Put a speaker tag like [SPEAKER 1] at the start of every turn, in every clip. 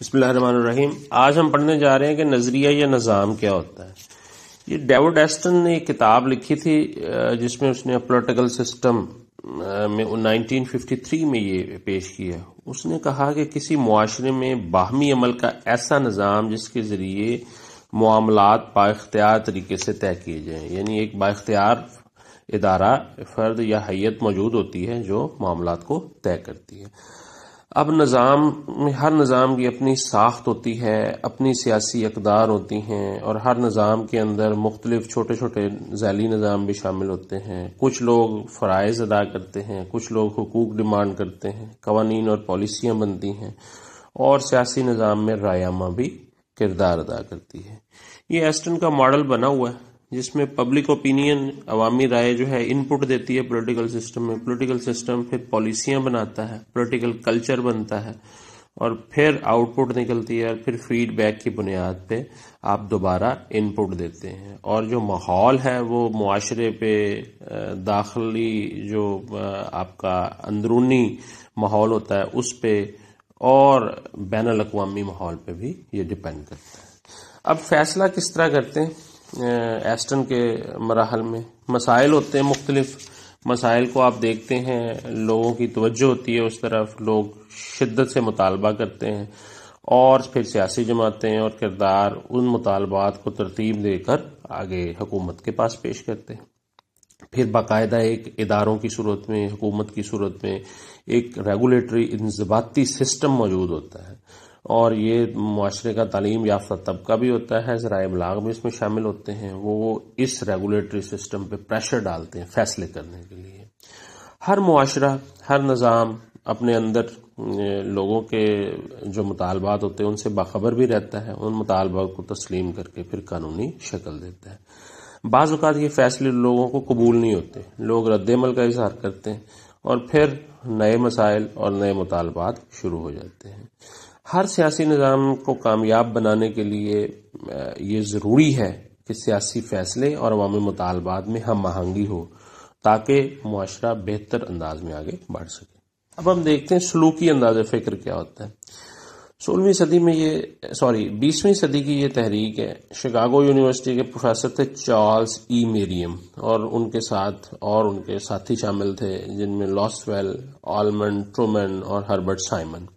[SPEAKER 1] बसमीम आज हम पढ़ने जा रहे हैं कि नज़रिया या निज़ाम क्या होता है ये डेविड एस्टन ने एक किताब लिखी थी जिसमें उसने पोलिटिकल सिस्टम में 1953 में ये पेश किया उसने कहा कि किसी माशरे में बाहमी अमल का ऐसा निज़ाम जिसके ज़रिए मामलात बाख्तियार तरीके से तय किए जाएँ यानी एक बाख्तियार इदारा फ़र्द या हैत मौजूद होती है जो मामला को तय करती है अब निज़ाम में हर निज़ाम की अपनी साख्त होती है अपनी सियासी अकदार होती हैं और हर निज़ाम के अंदर मुख्तलिफ छोटे छोटे जैली निज़ाम भी शामिल होते हैं कुछ लोग फ़रज़ अदा करते हैं कुछ लोग हकूक डिमांड करते हैं कवानीन और पॉलिसियाँ बनती हैं और सियासी निज़ाम में रायामा भी किरदार अदा करती है ये एस्टन का मॉडल बना हुआ है जिसमें पब्लिक ओपिनियन अवामी राय जो है इनपुट देती है पॉलिटिकल सिस्टम में पॉलिटिकल सिस्टम फिर पॉलिसियां बनाता है पॉलिटिकल कल्चर बनता है और फिर आउटपुट निकलती है और फिर फीडबैक की बुनियाद पे आप दोबारा इनपुट देते हैं और जो माहौल है वो माशरे पे दाखिली जो आपका अंदरूनी माहौल होता है उस पर और बैन अवी माहौल पे भी ये डिपेंड करता है अब फैसला किस तरह करते हैं एस्टन के मराहल में मसाइल होते हैं मुख्तलिफ मसाइल को आप देखते हैं लोगों की तवज्जो होती है उस तरफ लोग शिद्दत से मुतालबा करते हैं और फिर सियासी जमातें और किरदार उन मुतालबात को तरतीब देकर आगे हुकूमत के पास पेश करते हैं फिर बाकायदा एक इदारों की सूरत में हुकूमत की सूरत में एक रेगुलेटरी इंजबाती सिस्टम मौजूद होता है और ये माशरे का तालीम याफ्ता तबका भी होता है ज़रा इमलाग भी इसमें शामिल होते हैं वो इस रेगुलेटरी सिस्टम पे प्रेशर डालते हैं फैसले करने के लिए हर माशरा हर निज़ाम अपने अंदर लोगों के जो मुतालबात होते हैं उनसे बाखबर भी रहता है उन मुतालबा को तस्लीम करके फिर कानूनी शक्ल देता है बाज़ात ये फैसले लोगों को कबूल नहीं होते लोग रद्दमल का इजहार करते हैं और फिर नए मसाइल और नए मुतालबात शुरू हो जाते हैं हर सियासी निज़ाम को कामयाब बनाने के लिए ये ज़रूरी है कि सियासी फैसले और अवामी मुतालबात में हम आहंगी हो ताकि माशरा बेहतर अंदाज में आगे बढ़ सके अब हम देखते हैं सलूकी अंदाज फ़िक्र क्या होता है सोलहवीं सदी में ये सॉरी बीसवीं सदी की ये तहरीक है शिकागो यूनिवर्सिटी के प्रोफेसर थे चार्ल्स ई मेरियम और उनके साथ और उनके साथी शामिल थे जिनमें लॉसवेल ऑलमन ट्रूमन और हर्बर्ट साइमन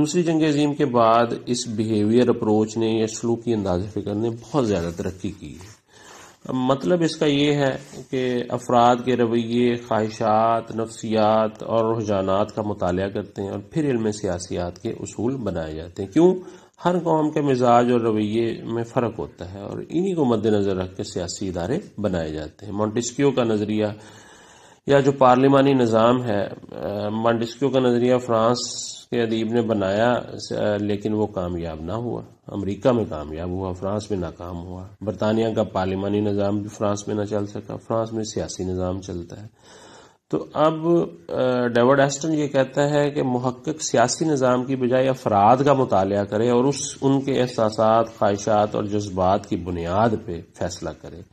[SPEAKER 1] दूसरी जंग अजीम के बाद इस बिहेवियर अप्रोच ने या सलूक की अंदाज फिक्र ने बहुत ज़्यादा तरक्की की है मतलब इसका यह है कि अफराद के रवैये ख्वाहिशात नफ्सियात और रुझानात का मताल करते हैं और फिर इल्म सियासियात के असूल बनाए जाते हैं क्यों हर कौम के मिजाज और रवैये में फ़र्क होता है और इन्हीं को मद्देनज़र रख के सियासी इदारे बनाए जाते हैं मॉन्टेस्क्यू का नज़रिया या जो पार्लिमानी निज़ाम है मांडिस्क्यू का नज़रिया फ्रांस के अदीब ने बनाया लेकिन वो कामयाब ना हुआ अमेरिका में कामयाब हुआ फ्रांस में नाकाम हुआ बरतानिया का पार्लिमानी निज़ाम भी फ्रांस में ना चल सका फ्रांस में सियासी निज़ाम चलता है तो अब डेवर्ड एस्टन ये कहता है कि महक्क सियासी निज़ाम की बजाय अफराद का मताल करे और उस उनके एहसास ख्वाहिशात और जज्बात की बुनियाद पर फैसला करे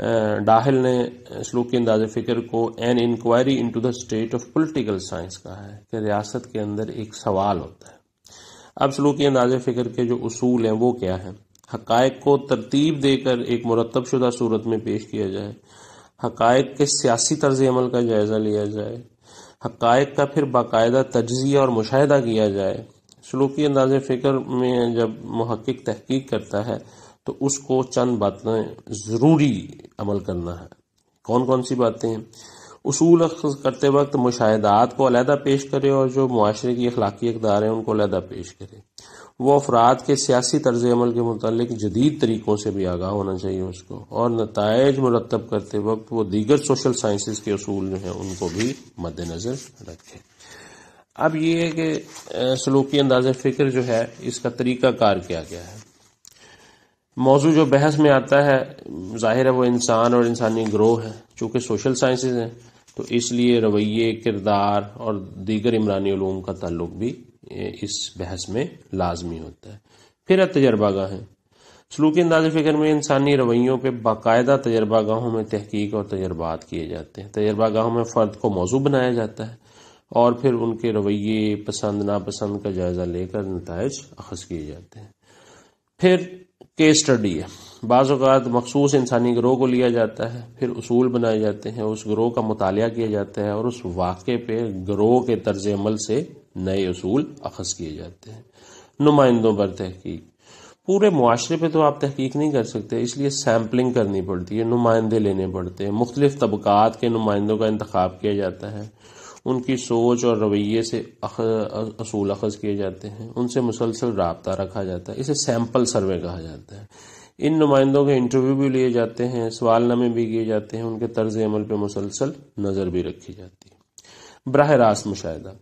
[SPEAKER 1] डाहल ने श्लोक के अंदाज फ़िक्र को an inquiry to the state of political science कहा है कि रियासत के अंदर एक सवाल होता है अब श्लोक के अंदाज फ़िक्र के जो असूल हैं वो क्या है हक को तरतीब देकर एक मुरतब शुदा सूरत में पेश किया जाए हक के सियासी तर्ज अमल का जायज़ा लिया जाए हक का फिर बाकायदा तजिया और मुशाह किया जाए सलूकी अंदाज फ़िक्र में जब महक्क तहकीक करता है तो उसको चंद बातें ज़रूरी अमल करना है कौन कौन सी बातें हैं उसूल करते वक्त मुशाहदात को अलहदा पेश करें और जो माशरे की अखलाकी इकदार हैं उनको अलहदा पेश करें वो अफराद के सियासी तर्ज अमल के मुतालिक जदीद तरीक़ों से भी आगाह होना चाहिए उसको और नतज मुरतब करते वक्त वो दीगर सोशल साइंसिस के असूल जो हैं उनको भी मद्दनज़र रखें अब ये है कि सलूकी अंदाज फ़िक्र जो है इसका तरीक़ाकार क्या गया है मौजू जो बहस में आता है जाहिर है वो इंसान और इंसानी ग्रोह है चूंकि सोशल साइंस है तो इसलिए रवैये किरदार और दीगर इमरानी ूम का ताल्लुक भी इस बहस में लाजमी होता है फिर तजर्बा गाहें सलूक अंदाज फ़िक्र में इंसानी रवैयों के बाकायदा तजर्बा गाहों में तहकीक और तजर्बा किए जाते हैं तजर्बा गाहों में फ़र्द को मौजू बनाया जाता है और फिर उनके रवैये पसंद नापसंद का जायज़ा लेकर नतज अखज़ किए जाते हैं फिर के स्टडी है बाज़ात मखसूस इंसानी ग्रोह को लिया जाता है फिर उसूल बनाए जाते हैं उस ग्रोह का मुताल किया जाता है और उस वाक़े पे ग्रोह के तर्ज अमल से नए असूल अखज़ किए जाते हैं नुमाइंदों पर तहकीक पूरे माशरे पे तो आप तहकीक नहीं कर सकते इसलिए सैम्पलिंग करनी पड़ती है नुमाइंदे लेने पड़ते हैं मुख्तलिफ तबक़ात के नुमाइंदों का इंतखा किया जाता है उनकी सोच और रवैये से असूल अखज़ किए जाते हैं उनसे मुसलसल रबता रखा जाता है इसे सैम्पल सर्वे कहा जाता है इन नुमाइंदों के इंटरव्यू भी लिए जाते हैं सवालनामे भी किए जाते हैं उनके तर्ज अमल पर मुसलसल नज़र भी रखी जाती है बरह रास्त मुशाह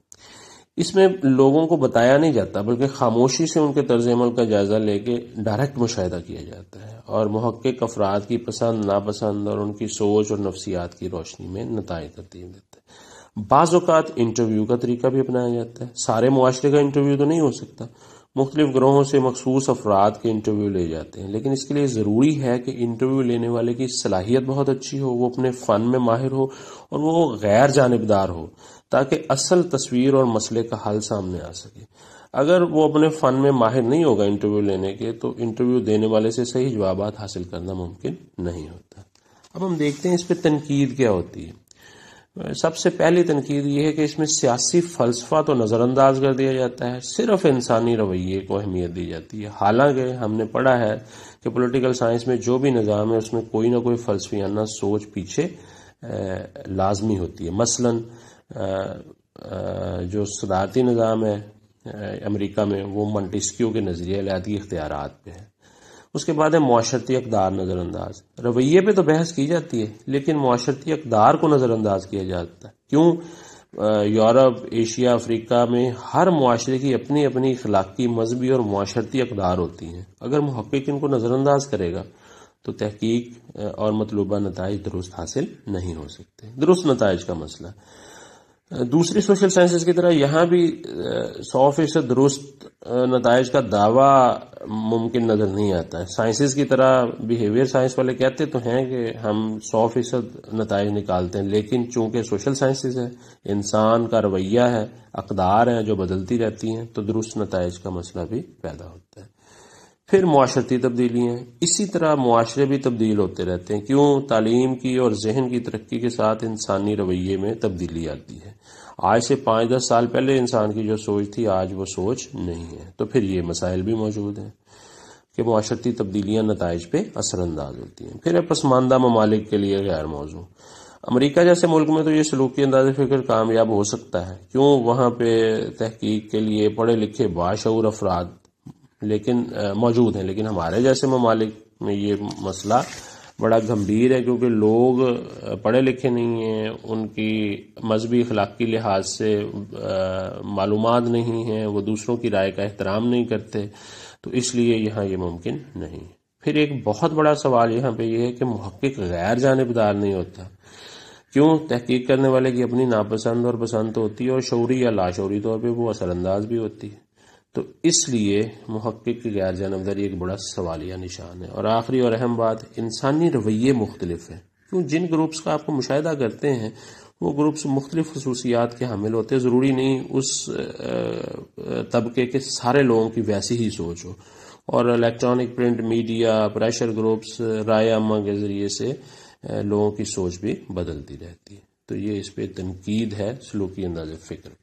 [SPEAKER 1] इसमें लोगों को बताया नहीं जाता बल्कि खामोशी से उनके तर्ज अमल का जायज़ा लेके डायरेक्ट मुशाह किया जाता है और महक्क अफराद की पसंद नापसंद और उनकी सोच और नफसियात की रोशनी में नतज तरतीब देता है बाज़ात इंटरव्यू का तरीका भी अपनाया जाता है सारे मुआरे का इंटरव्यू तो नहीं हो सकता मुख्तलिफ ग्रोहों से मखसूस अफराद के इंटरव्यू ले जाते हैं लेकिन इसके लिए ज़रूरी है कि इंटरव्यू लेने वाले की सलाहियत बहुत अच्छी हो वो अपने फ़न में माहिर हो और वो गैर जानबदार हो ताकि असल तस्वीर और मसले का हल सामने आ सके अगर वो अपने फ़न में माहिर नहीं होगा इंटरव्यू लेने के तो इंटरव्यू देने वाले से सही जवाब हासिल करना मुमकिन नहीं होता अब हम देखते हैं इस पर तनकीद क्या होती है सबसे पहली तनकीद ये है कि इसमें सियासी फ़लसफ़ा तो नज़रअंदाज कर दिया जाता है सिर्फ इंसानी रवैये को अहमियत दी जाती है हालांकि हमने पढ़ा है कि पोलिटिकल साइंस में जो भी निज़ाम है उसमें कोई ना कोई फ़लसफियाना सोच पीछे लाजमी होती है मसलन जो सदारती निज़ाम है अमरीका में वो मंटिस्क्यू के नज़रिए लादगी इख्तियार पे है उसके बाद है माशरती अकदार नज़रअंदाज रवैये पे तो बहस की जाती है लेकिन माशरती अकदार को नज़रअंदाज किया जाता है क्यों यूरोप एशिया अफ्रीका में हर माशरे की अपनी अपनी इखलाकी मजहबी और माशरती अकदार होती हैं अगर मुहक इनको नज़रअंदाज करेगा तो तहकीक और मतलूबा नतज दुरुस्त हासिल नहीं हो सकते दुरुस्त नतज का मसला दूसरी सोशल साइंसेस की तरह यहां भी सौ फीसद दुरुस्त नतज का दावा मुमकिन नज़र नहीं आता है साइंसेस की तरह बिहेवियर साइंस वाले कहते तो हैं कि हम सौ फीसद नतज निकालते हैं लेकिन चूंकि सोशल साइंसेस है इंसान का रवैया है अकदार है जो बदलती रहती हैं तो दुरुस्त नतज का मसला भी पैदा होता है फिर माशरती तब्दीलियाँ इसी तरह माशरे भी तब्दील होते रहते हैं क्यों तालीम की और जहन की तरक्की के साथ इंसानी रवैये में तब्दीली आती है आज से पाँच दस साल पहले इंसान की जो सोच थी आज वो सोच नहीं है तो फिर ये मसाइल भी मौजूद हैं कि माशरती तब्दीलियाँ नतज पर असरानंदाज होती हैं फिर है पसमानदा ममालिक के लिए गैर मौजूद अमरीका जैसे मुल्क में तो ये सलूकी अंदाज फिक्र कामयाब हो सकता है क्यों वहाँ पे तहकीक के लिए पढ़े लिखे बाशूर अफराद लेकिन मौजूद हैं लेकिन हमारे जैसे ममालिक में ये मसला बड़ा गंभीर है क्योंकि लोग पढ़े लिखे नहीं हैं उनकी मजहबी अखलाक़ी लिहाज से मालूम नहीं है वो दूसरों की राय का एहतराम नहीं करते तो इसलिए यहाँ ये मुमकिन नहीं फिर एक बहुत बड़ा सवाल यहाँ पे यह है कि महक्क गैर जानबदार नहीं होता क्यों तहकीक करने वाले की अपनी नापसंद और पसंद तो होती है और शौरी या लाशौरी तौर पर वो असरअंदाज भी होती है तो इसलिए महक्क की गैर जानबदारी एक बड़ा सवालिया निशान है और आखिरी और अहम बात इंसानी रवैये मुख्तलिफ हैं क्यों जिन ग्रुप्स का आपको मुशाह करते हैं वो ग्रुप्स मुख्तलिफ खसूसियात के हामिल होते हैं ज़रूरी नहीं उस तबके के सारे लोगों की वैसी ही सोच हो और electronic print media pressure groups राय अम्मा के ज़रिए से लोगों की सोच भी बदलती रहती है तो ये इस पर तनकीद है सलूकी अंदाज फ़िक्र